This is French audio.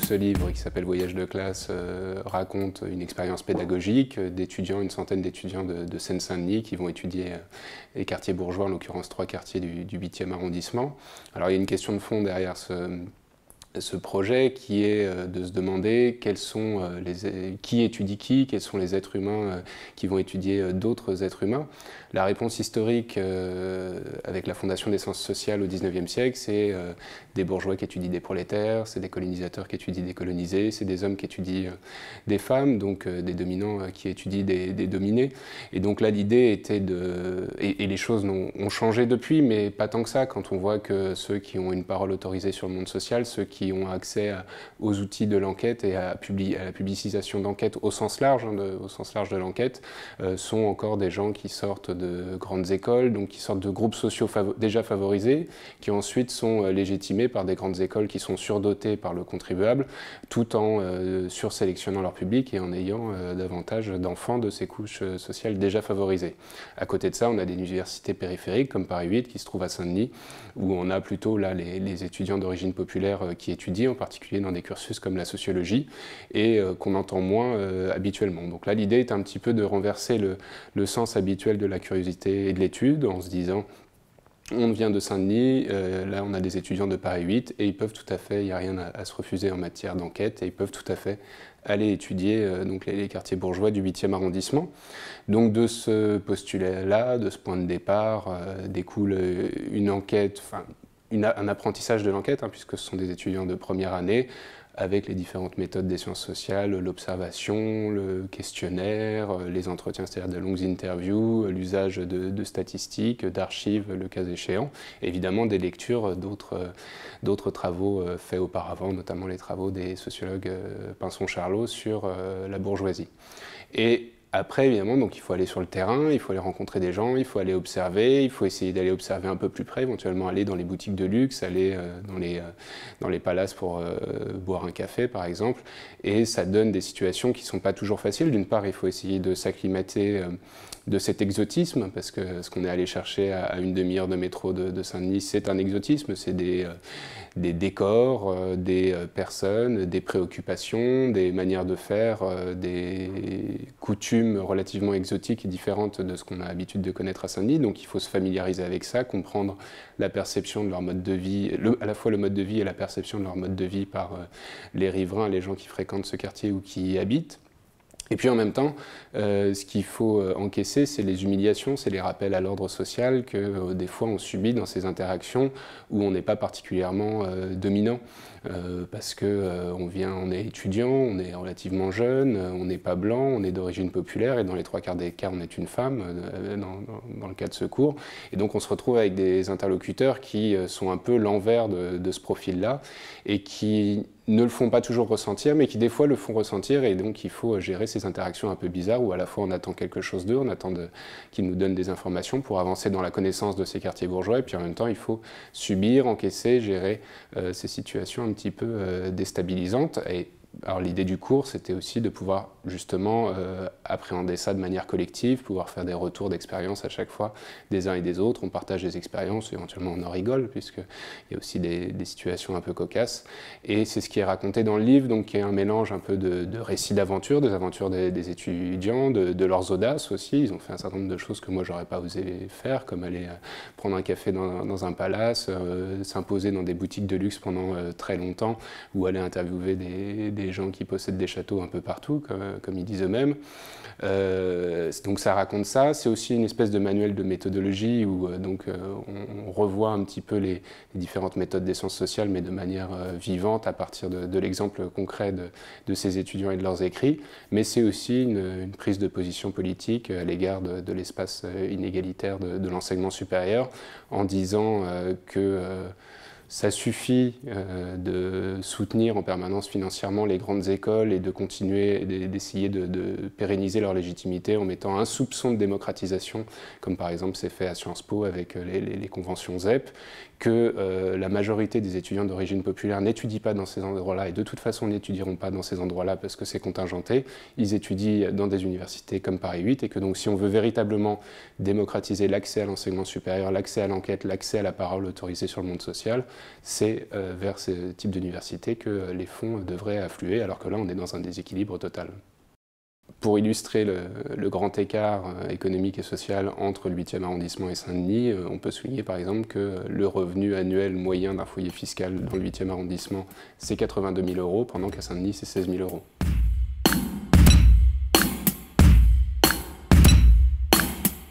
ce livre qui s'appelle Voyage de classe euh, raconte une expérience pédagogique d'étudiants, une centaine d'étudiants de, Seine-Saint-Denis qui vont étudier euh, les quartiers bourgeois, en l'occurrence trois quartiers du, du 8e arrondissement. Alors il y a une question de fond derrière ce ce projet qui est euh, de se demander quels sont euh, les, e, qui étudie qui, quels sont les êtres humains euh, qui vont étudier d'autres êtres humains. La réponse historique avec la Fondation des sciences sociales au XIXe siècle, c'est des bourgeois qui étudient des prolétaires, c'est des colonisateurs qui étudient des colonisés, c'est des hommes qui étudient des femmes, donc des dominants qui étudient des, dominés. Et donc là, l'idée était de... Et, les choses ont, ont changé depuis, mais pas tant que ça, quand on voit que ceux qui ont une parole autorisée sur le monde social, ceux qui qui ont accès aux outils de l'enquête et à, la publicisation d'enquête au sens large, hein, de, au sens large de l'enquête, euh, sont encore des gens qui sortent de grandes écoles, donc qui sortent de groupes sociaux déjà favorisés, qui ensuite sont euh, légitimés par des grandes écoles qui sont surdotées par le contribuable, tout en sur euh, sursélectionnant leur public et en ayant davantage d'enfants de ces couches sociales déjà favorisées. À côté de ça, on a des universités périphériques comme Paris 8 qui se trouve à Saint-Denis, où on a plutôt là les, les étudiants d'origine populaire qui en particulier dans des cursus comme la sociologie, et euh, qu'on entend moins euh, habituellement. Donc là, l'idée est un petit peu de renverser le, sens habituel de la curiosité et de l'étude en se disant on vient de Saint-Denis, euh, là on a des étudiants de Paris 8 et ils peuvent tout à fait, il n'y a rien à, se refuser en matière d'enquête et ils peuvent tout à fait aller étudier donc les, quartiers bourgeois du 8e arrondissement. Donc de ce postulat-là, de ce point de départ, découle une enquête, enfin un apprentissage de l'enquête, hein, puisque ce sont des étudiants de première année, avec les différentes méthodes des sciences sociales, l'observation, le questionnaire, euh, les entretiens, c'est-à-dire de longues interviews, euh, l'usage de, statistiques, d'archives, le cas échéant, évidemment des lectures euh, d'autres travaux faits auparavant, notamment les travaux des sociologues Pinson-Charlot sur la bourgeoisie. Et après, évidemment, donc, il faut aller sur le terrain, il faut aller rencontrer des gens, il faut aller observer, il faut essayer d'aller observer un peu plus près, éventuellement aller dans les boutiques de luxe, aller euh, dans, les, euh, dans les palaces pour euh, boire un café, par exemple. Et ça donne des situations qui ne sont pas toujours faciles. D'une part, il faut essayer de s'acclimater de cet exotisme, parce que ce qu'on est allé chercher à, une demi-heure de métro de, Saint-Denis, c'est un exotisme, c'est des, décors, des personnes, des préoccupations, des manières de faire, des coutumes relativement exotique et différente de ce qu'on a l'habitude de connaître à Saint-Denis. Donc il faut se familiariser avec ça, comprendre la perception de leur mode de vie, à la fois le mode de vie et la perception de leur mode de vie par euh, les riverains, les gens qui fréquentent ce quartier ou qui y habitent. Et puis en même temps, euh, ce qu'il faut euh, encaisser, c'est les humiliations, c'est les rappels à l'ordre social que euh, des fois on subit dans ces interactions où on n'est pas particulièrement dominant. parce qu'on on est étudiant, on est relativement jeune, on n'est pas blanc, on est d'origine populaire et dans les trois quarts des cas on est une femme dans, le cas de ce cours. Et donc on se retrouve avec des interlocuteurs qui sont un peu l'envers de ce profil-là et qui ne le font pas toujours ressentir, mais qui des fois le font ressentir, et donc il faut euh, gérer ces interactions un peu bizarres où à la fois on attend quelque chose d'eux, on attend qu'ils nous donnent des informations pour avancer dans la connaissance de ces quartiers bourgeois, et puis en même temps il faut subir, encaisser, gérer euh, ces situations un petit peu euh, déstabilisantes. Et alors l'idée du cours, c'était aussi de pouvoir justement euh, appréhender ça de manière collective, pouvoir faire des retours d'expérience à chaque fois des uns et des autres. On partage des expériences, éventuellement on en rigole, puisqu'il y a aussi des, situations un peu cocasses. Et c'est ce qui est raconté dans le livre, donc qui est un mélange un peu de, récits d'aventure, des aventures des, étudiants, de, leurs audaces aussi. Ils ont fait un certain nombre de choses que moi j'aurais pas osé faire, comme aller euh, prendre un café dans, un palace, euh, s'imposer dans des boutiques de luxe pendant très longtemps, ou aller interviewer des, des gens qui possèdent des châteaux un peu partout, comme, ils disent eux-mêmes. Euh, donc ça raconte ça. C'est aussi une espèce de manuel de méthodologie où euh, donc, euh, on, revoit un petit peu les, différentes méthodes des sciences sociales, mais de manière vivante à partir de, l'exemple concret de, ces étudiants et de leurs écrits. Mais c'est aussi une, prise de position politique à l'égard de, de l'espace inégalitaire de, l'enseignement supérieur en disant que ça suffit euh, de soutenir en permanence financièrement les grandes écoles et de continuer d'essayer de, pérenniser leur légitimité en mettant un soupçon de démocratisation, comme par exemple c'est fait à Sciences Po avec euh, les, conventions ZEP, que euh, la majorité des étudiants d'origine populaire n'étudient pas dans ces endroits-là et de toute façon n'étudieront pas dans ces endroits-là parce que c'est contingenté. Ils étudient dans des universités comme Paris 8 et que donc si on veut véritablement démocratiser l'accès à l'enseignement supérieur, l'accès à l'enquête, l'accès à la parole autorisée sur le monde social, c'est euh, vers ce type d'université que les fonds devraient affluer, alors que là, on est dans un déséquilibre total. Pour illustrer le, grand écart euh, économique et social entre le 8e arrondissement et Saint-Denis, euh, on peut souligner par exemple que le revenu annuel moyen d'un foyer fiscal dans le 8e arrondissement, c'est 82 000 euros, pendant qu'à Saint-Denis, c'est 16 000 euros.